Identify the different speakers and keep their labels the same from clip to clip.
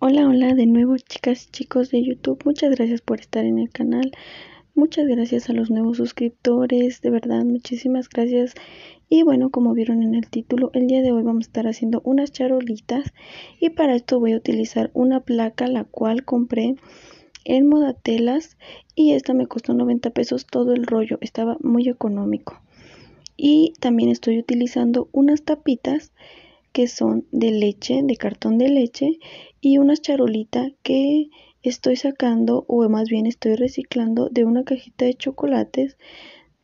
Speaker 1: Hola, hola de nuevo chicas y chicos de YouTube. Muchas gracias por estar en el canal. Muchas gracias a los nuevos suscriptores, de verdad, muchísimas gracias. Y bueno, como vieron en el título, el día de hoy vamos a estar haciendo unas charolitas y para esto voy a utilizar una placa la cual compré en moda telas y esta me costó 90 pesos todo el rollo, estaba muy económico. Y también estoy utilizando unas tapitas que son de leche, de cartón de leche y unas charolita que estoy sacando o más bien estoy reciclando de una cajita de chocolates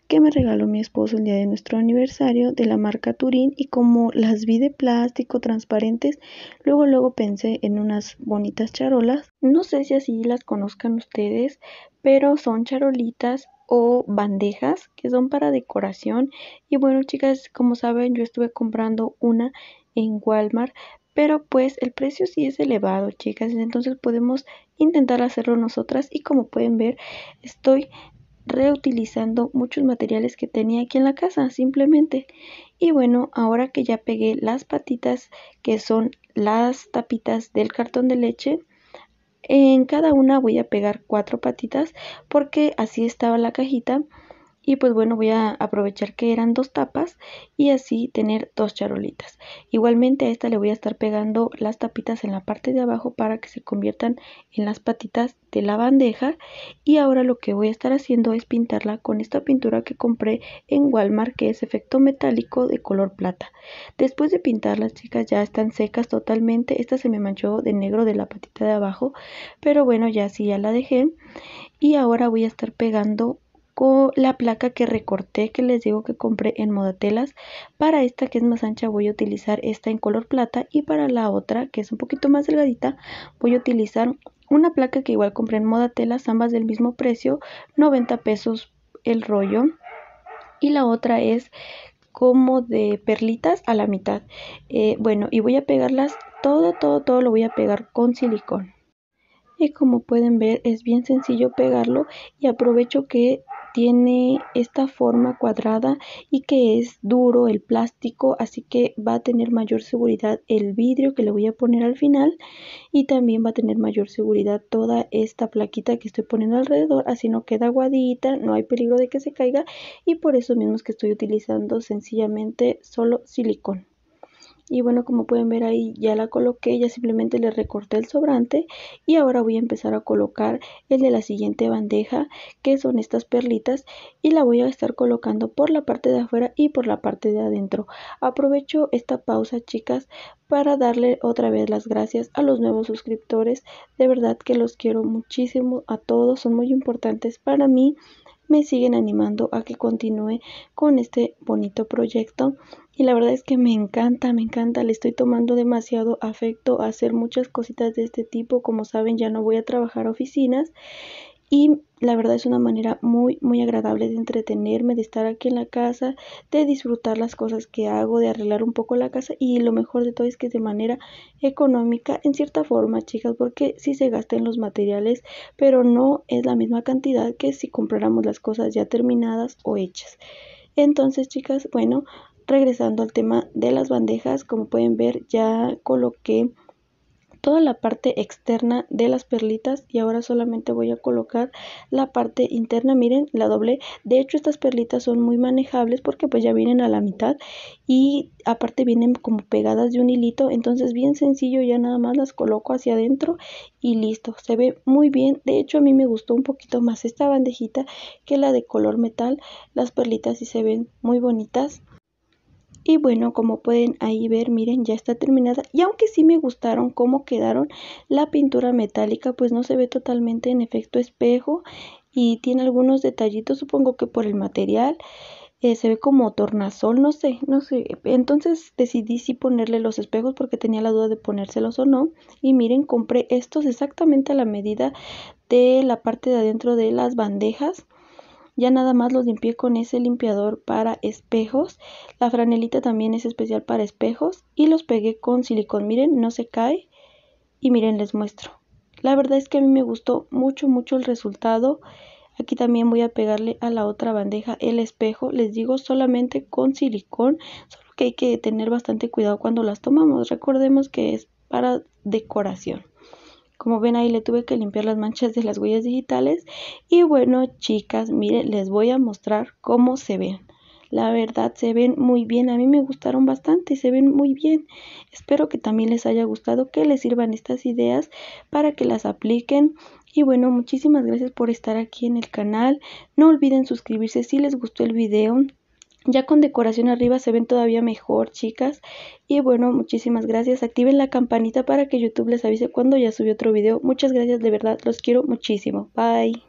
Speaker 1: que me regaló mi esposo el día de nuestro aniversario de la marca Turín y como las vi de plástico transparentes, luego luego pensé en unas bonitas charolas. No sé si así las conozcan ustedes, pero son charolitas o bandejas que son para decoración y bueno chicas como saben yo estuve comprando una en Walmart, pero pues el precio sí es elevado, chicas, entonces podemos intentar hacerlo nosotras y como pueden ver, estoy reutilizando muchos materiales que tenía aquí en la casa simplemente y bueno ahora que ya pegué las patitas que son las tapitas del cartón de leche en cada una voy a pegar cuatro patitas porque así estaba la cajita y pues bueno voy a aprovechar que eran dos tapas y así tener dos charolitas igualmente a esta le voy a estar pegando las tapitas en la parte de abajo para que se conviertan en las patitas de la bandeja y ahora lo que voy a estar haciendo es pintarla con esta pintura que compré en Walmart que es efecto metálico de color plata después de pintar las chicas ya están secas totalmente esta se me manchó de negro de la patita de abajo pero bueno ya así ya la dejé y ahora voy a estar pegando la placa que recorté que les digo que compré en moda telas Para esta que es más ancha voy a utilizar esta en color plata y para la otra que es un poquito más delgadita voy a utilizar una placa que igual compré en moda telas, ambas del mismo precio, 90 pesos el rollo. Y la otra es como de perlitas a la mitad. Eh, bueno, y voy a pegarlas todo, todo, todo lo voy a pegar con silicón. Y como pueden ver es bien sencillo pegarlo y aprovecho que tiene esta forma cuadrada y que es duro el plástico así que va a tener mayor seguridad el vidrio que le voy a poner al final y también va a tener mayor seguridad toda esta plaquita que estoy poniendo alrededor así no queda aguadita no hay peligro de que se caiga y por eso mismo es que estoy utilizando sencillamente solo silicón y bueno como pueden ver ahí ya la coloqué ya simplemente le recorté el sobrante y ahora voy a empezar a colocar el de la siguiente bandeja que son estas perlitas y la voy a estar colocando por la parte de afuera y por la parte de adentro aprovecho esta pausa chicas para darle otra vez las gracias a los nuevos suscriptores de verdad que los quiero muchísimo a todos son muy importantes para mí me siguen animando a que continúe con este bonito proyecto. Y la verdad es que me encanta, me encanta, le estoy tomando demasiado afecto a hacer muchas cositas de este tipo. Como saben, ya no voy a trabajar oficinas y la verdad es una manera muy muy agradable de entretenerme, de estar aquí en la casa, de disfrutar las cosas que hago, de arreglar un poco la casa y lo mejor de todo es que es de manera económica en cierta forma, chicas, porque sí se gastan los materiales, pero no es la misma cantidad que si compráramos las cosas ya terminadas o hechas. Entonces, chicas, bueno, regresando al tema de las bandejas, como pueden ver ya coloqué toda la parte externa de las perlitas y ahora solamente voy a colocar la parte interna miren la doble de hecho estas perlitas son muy manejables porque pues ya vienen a la mitad y aparte vienen como pegadas de un hilito entonces bien sencillo ya nada más las coloco hacia adentro y listo se ve muy bien de hecho a mí me gustó un poquito más esta bandejita que la de color metal las perlitas sí se ven muy bonitas y bueno, como pueden ahí ver, miren, ya está terminada. Y aunque sí me gustaron cómo quedaron, la pintura metálica pues no se ve totalmente en efecto espejo y tiene algunos detallitos, supongo que por el material. Eh, se ve como tornasol, no sé, no sé. Entonces decidí si ponerle los espejos porque tenía la duda de ponérselos o no. Y miren, compré estos exactamente a la medida de la parte de adentro de las bandejas ya nada más los limpié con ese limpiador para espejos. La franelita también es especial para espejos. Y los pegué con silicón. Miren, no se cae. Y miren, les muestro. La verdad es que a mí me gustó mucho, mucho el resultado. Aquí también voy a pegarle a la otra bandeja el espejo. Les digo solamente con silicón. Solo que hay que tener bastante cuidado cuando las tomamos. Recordemos que es para decoración. Como ven ahí le tuve que limpiar las manchas de las huellas digitales. Y bueno chicas, miren, les voy a mostrar cómo se ven. La verdad se ven muy bien, a mí me gustaron bastante, se ven muy bien. Espero que también les haya gustado, que les sirvan estas ideas para que las apliquen. Y bueno, muchísimas gracias por estar aquí en el canal. No olviden suscribirse si les gustó el video. Ya con decoración arriba se ven todavía mejor, chicas. Y bueno, muchísimas gracias. Activen la campanita para que YouTube les avise cuando ya subí otro video. Muchas gracias, de verdad. Los quiero muchísimo. Bye.